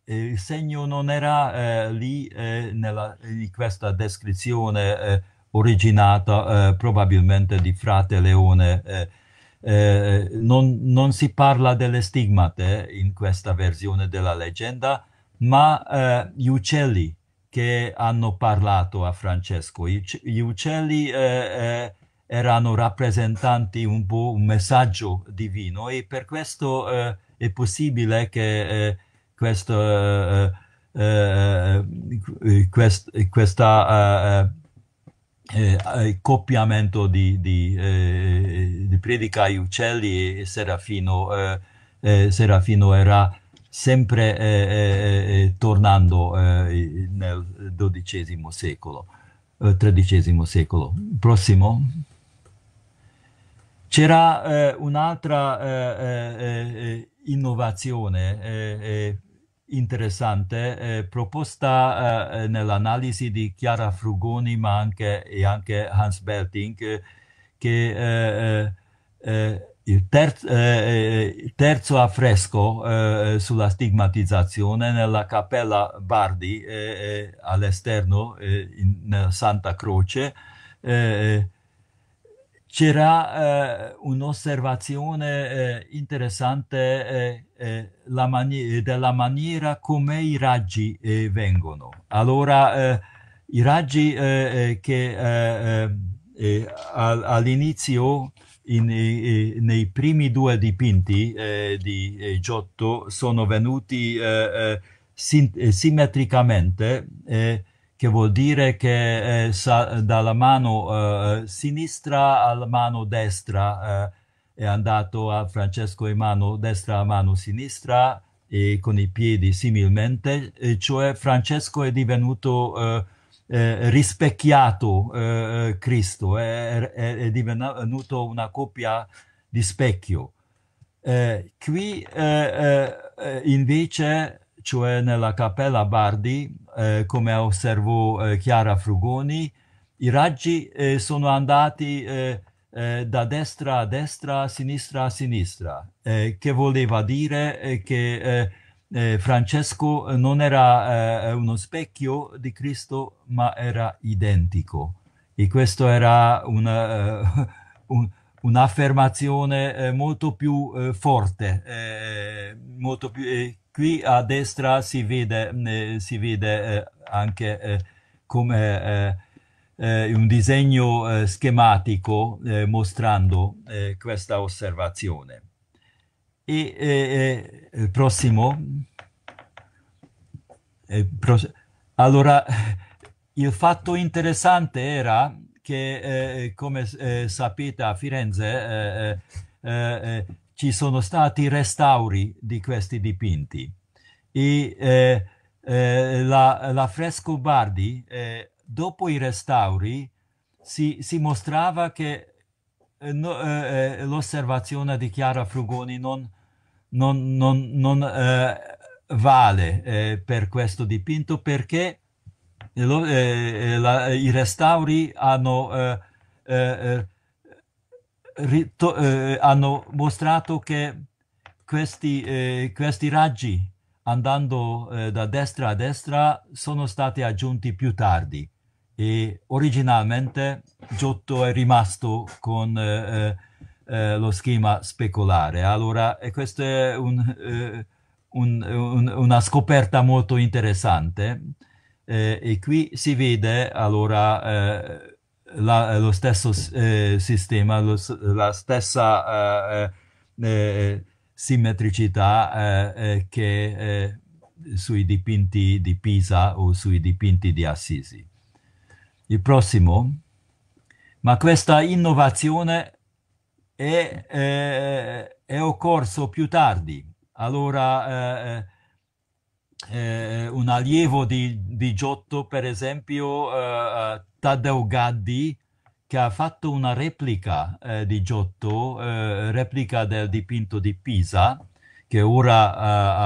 il segno non era lì nella, in questa descrizione originata probabilmente di Frate Leone eh, non, non, si parla delle stigmate in questa versione della leggenda, ma eh, gli uccelli che hanno parlato a Francesco. Gli uccelli eh, eh, erano rappresentanti un po' un messaggio divino e per questo eh, è possibile che eh, questo, quest, questa eh, coppiamento di, di, eh, di, Predica ai Uccelli e Serafino, eh, eh, Serafino era sempre eh, eh, tornando nel XII secolo, XIII secolo. Prossimo. C'era un'altra innovazione interessante eh, proposta eh, eh, nell'analisi di Chiara Frugoni ma anche, e anche Hans Belting che eh, eh, eh il, terzo, il terzo affresco sulla stigmatizzazione nella cappella Bardi all'esterno in, Santa Croce c'era eh, un'osservazione eh, interessante eh, eh mani della maniera come i raggi eh, vengono. Allora, eh, i raggi che all'inizio, nei primi due dipinti di Giotto, sono venuti simmetricamente che vuol dire che eh, sa, dalla mano eh, sinistra alla mano destra eh, è andato a Francesco in mano destra a mano sinistra e con i piedi similmente, cioè Francesco è divenuto eh, eh, rispecchiato eh, Cristo, è, è, è, divenuto una coppia di specchio. qui invece cioè nella Cappella Bardi, eh, come osservò eh, Chiara Frugoni, i raggi eh, sono andati eh, eh, da destra a destra, a sinistra a sinistra, eh, che voleva dire che Francesco non era uno specchio di Cristo, ma era identico. E questo era una, un, *laughs* un'affermazione eh, molto più eh, forte, eh, eh molto più, eh, qui a destra si vede, eh, si vede anche come un disegno schematico mostrando questa osservazione. E prossimo. allora, il fatto interessante era che eh, come eh, sapete a Firenze eh, eh, eh, ci sono stati restauri di questi dipinti e la, la Fresco Bardi dopo i restauri si, si mostrava che no, l'osservazione di Chiara Frugoni non, non, non, non vale per questo dipinto perché loro, eh, la, i restauri hanno, eh, eh, eh rito, eh, hanno mostrato che questi, questi raggi andando da destra a destra sono stati aggiunti più tardi e originalmente Giotto è rimasto con lo schema speculare. Allora, questa è un, un, un, una scoperta molto interessante eh, e qui si vede allora eh, la, eh, lo stesso eh, sistema, lo, la stessa eh, eh, simmetricità che sui dipinti di Pisa o sui dipinti di Assisi. Il prossimo, ma questa innovazione è, è occorso più tardi. Allora, eh, un allievo di, di, Giotto, per esempio eh, eh, Taddeo Gaddi, che ha fatto una replica eh, di Giotto, eh, replica del dipinto di Pisa, che ora è eh,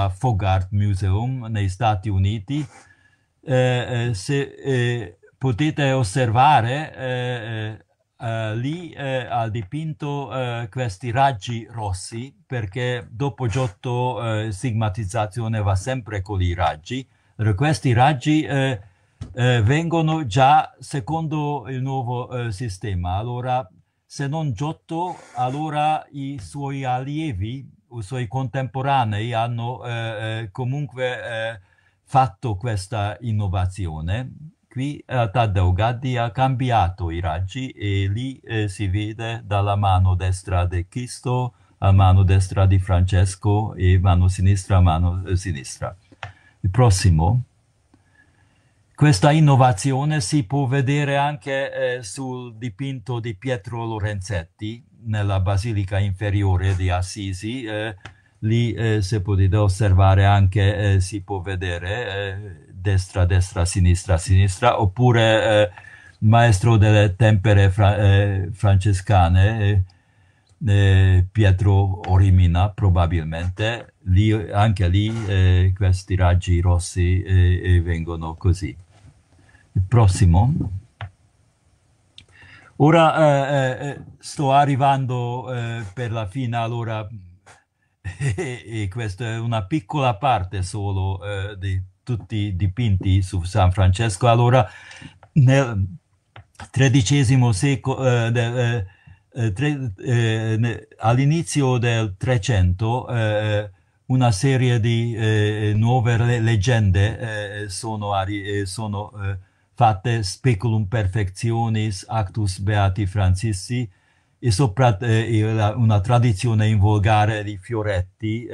ha Fogart Museum negli Stati Uniti. se potete osservare, eh, lì eh, ha dipinto eh, questi raggi rossi perché dopo Giotto eh, stigmatizzazione va sempre con i raggi. Questi raggi eh, eh, vengono già secondo il nuovo sistema. Allora, se non Giotto, allora i suoi allievi, i suoi contemporanei hanno comunque fatto questa innovazione Qui eh, Taddeo Gaddi ha cambiato i raggi e lì eh, si vede dalla mano destra di Cristo a mano destra di Francesco e mano sinistra a mano eh, sinistra. Il prossimo. Questa innovazione si può vedere anche eh, sul dipinto di Pietro Lorenzetti nella Basilica Inferiore di Assisi. Eh, lì, eh, se potete osservare, anche eh, si può vedere eh, destra, destra, sinistra, sinistra, oppure eh, maestro delle tempere fra, eh, francescane. Eh, Pietro Orimina probabilmente, lì, anche lì eh, questi raggi rossi eh, vengono così. Il prossimo. Ora eh, sto arrivando per la fine, allora, *laughs* e questa è una piccola parte solo di tutti dipinti su San Francesco. Allora, nel XIII secolo, eh, eh, eh, tre, eh, all'inizio del 300, eh, una serie di eh, nuove leggende sono, sono fatte speculum perfectionis actus beati Francisci e sopra una tradizione in volgare di fioretti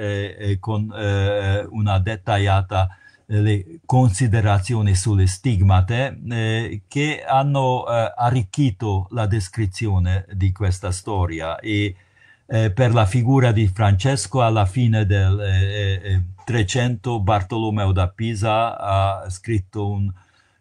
con una dettagliata le considerazioni sulle stigmate eh, che hanno eh, arricchito la descrizione di questa storia e eh, per la figura di Francesco alla fine del 300 eh, eh, Bartolomeo da Pisa ha scritto un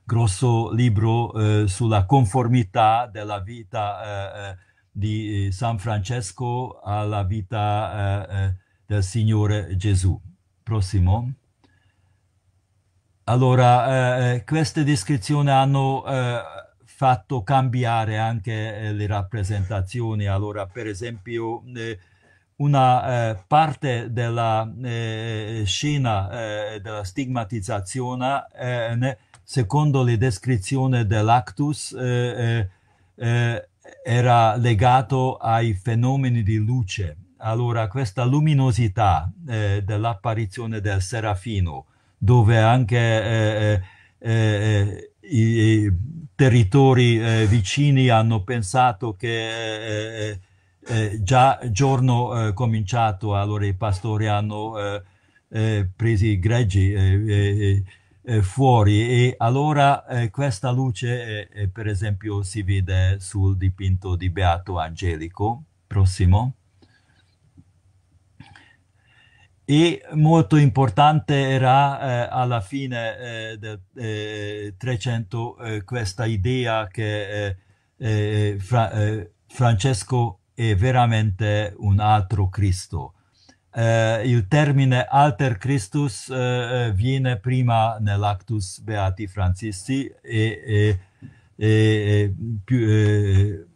grosso libro eh, sulla conformità della vita di San Francesco alla vita del Signore Gesù. Prossimo. Allora, eh, eh, queste descrizioni hanno eh, fatto cambiare anche eh, le rappresentazioni. Allora, per esempio, eh, una eh, parte della scena della stigmatizzazione, secondo le descrizioni dell'actus, era legato ai fenomeni di luce. Allora, questa luminosità dell'apparizione del serafino, dove anche eh, eh, eh, i, i, territori eh, vicini hanno pensato che eh, già giorno cominciato, allora i pastori hanno preso i greggi fuori e allora questa luce per esempio si vede sul dipinto di Beato Angelico. Prossimo e molto importante era eh, alla fine eh, del eh, 300 eh, questa idea che eh, eh, Fra Francesco è veramente un altro Cristo. il termine alter Christus viene prima nell'Actus Beati Francisti e, e, e più,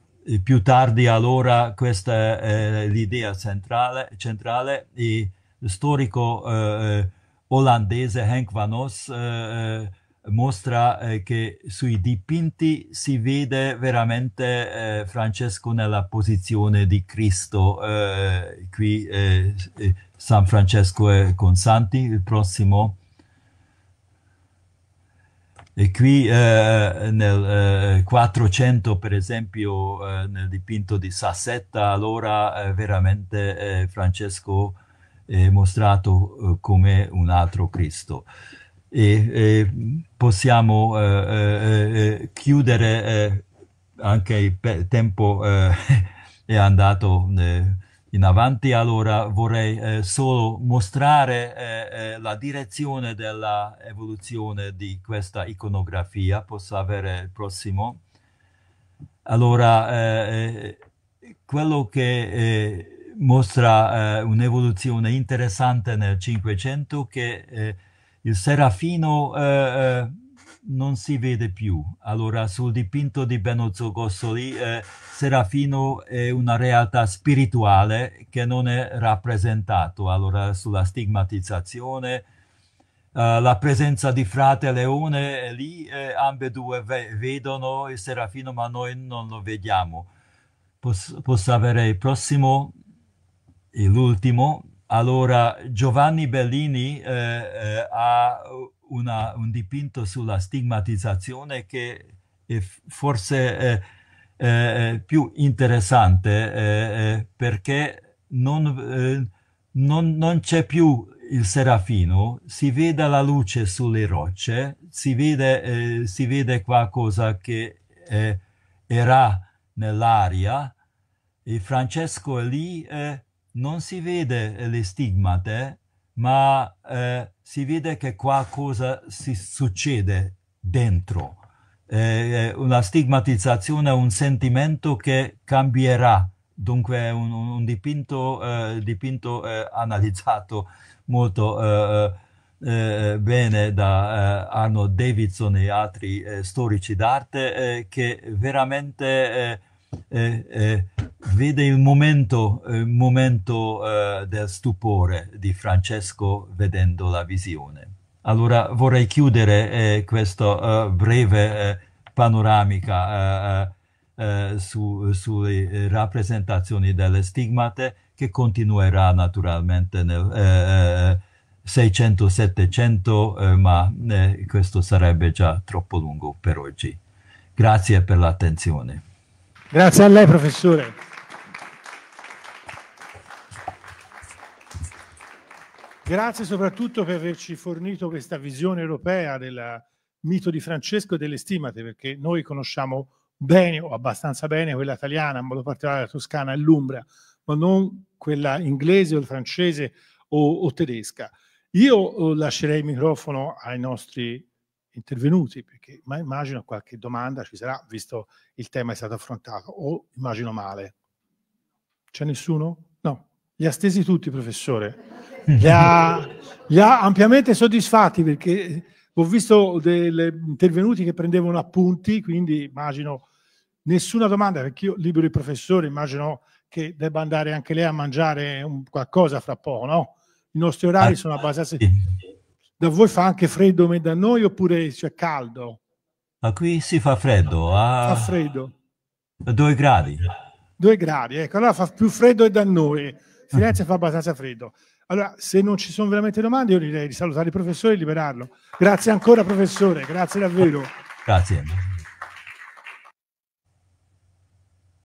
più tardi allora questa è l'idea centrale, centrale e storico eh, eh, olandese Henk van Os eh, eh mostra eh, che sui dipinti si vede veramente Francesco nella posizione di Cristo. qui San Francesco è con Santi, il prossimo. E qui eh, nel eh, 400, per esempio, eh, nel dipinto di Sassetta, allora veramente Francesco eh, mostrato eh, come un altro Cristo. E, e possiamo eh, eh, eh, chiudere anche il tempo *laughs* è andato in avanti, allora vorrei solo mostrare la direzione dell'evoluzione di questa iconografia, posso avere il prossimo. Allora, quello che mostra eh, un'evoluzione interessante nel Cinquecento che eh, il serafino eh, eh non si vede più. Allora sul dipinto di Benozzo Gossoli eh, serafino è una realtà spirituale che non è rappresentato. Allora sulla stigmatizzazione Uh, la presenza di frate Leone lì, eh, ambedue ve vedono il serafino, ma noi non lo vediamo. posso avere il prossimo? e l'ultimo, allora Giovanni Bellini eh, eh, ha una, un dipinto sulla stigmatizzazione che è forse eh, eh, più interessante eh, eh, perché non, non, non c'è più il serafino, si vede la luce sulle rocce, si vede, si vede qualcosa che era nell'aria e Francesco è lì non si vede eh, le stigmate, ma eh, si vede che qualcosa si succede dentro. Eh, eh una stigmatizzazione è un sentimento che cambierà, dunque è un, un dipinto, eh, dipinto eh, analizzato molto bene da Arno Davidson e altri storici d'arte che veramente vede il momento, il momento uh, del stupore di Francesco vedendo la visione. Allora vorrei chiudere eh, questa uh, eh, breve eh, panoramica eh, eh, su, sulle rappresentazioni delle stigmate che continuerà naturalmente nel 600-700, ma questo sarebbe già troppo lungo per oggi. Grazie per l'attenzione. Grazie a lei professore. Grazie soprattutto per averci fornito questa visione europea del mito di Francesco e delle stimate, perché noi conosciamo bene o abbastanza bene quella italiana, in modo particolare la toscana e l'umbra, ma non quella inglese o francese o, o tedesca. Io oh, lascerei il microfono ai nostri intervenuti, perché ma immagino qualche domanda ci sarà, visto il tema è stato affrontato, o immagino male. C'è nessuno? Li ha stesi tutti, professore. Mm. Li ha, li ha ampiamente soddisfatti perché ho visto degli intervenuti che prendevano appunti, quindi immagino nessuna domanda perché io libero il professore, immagino che debba andare anche lei a mangiare un, qualcosa fra poco, no? I nostri orari sono abbastanza... Ah, da voi fa anche freddo come da noi oppure c'è cioè, caldo? Ma qui si fa freddo. A... Ah. Fa freddo. 2 gradi. Due gradi, ecco, allora fa più freddo e da noi. Firenze fa abbastanza freddo. Allora, se non ci sono veramente domande, io direi di salutare il professore e liberarlo. Grazie ancora, professore, grazie davvero. Grazie.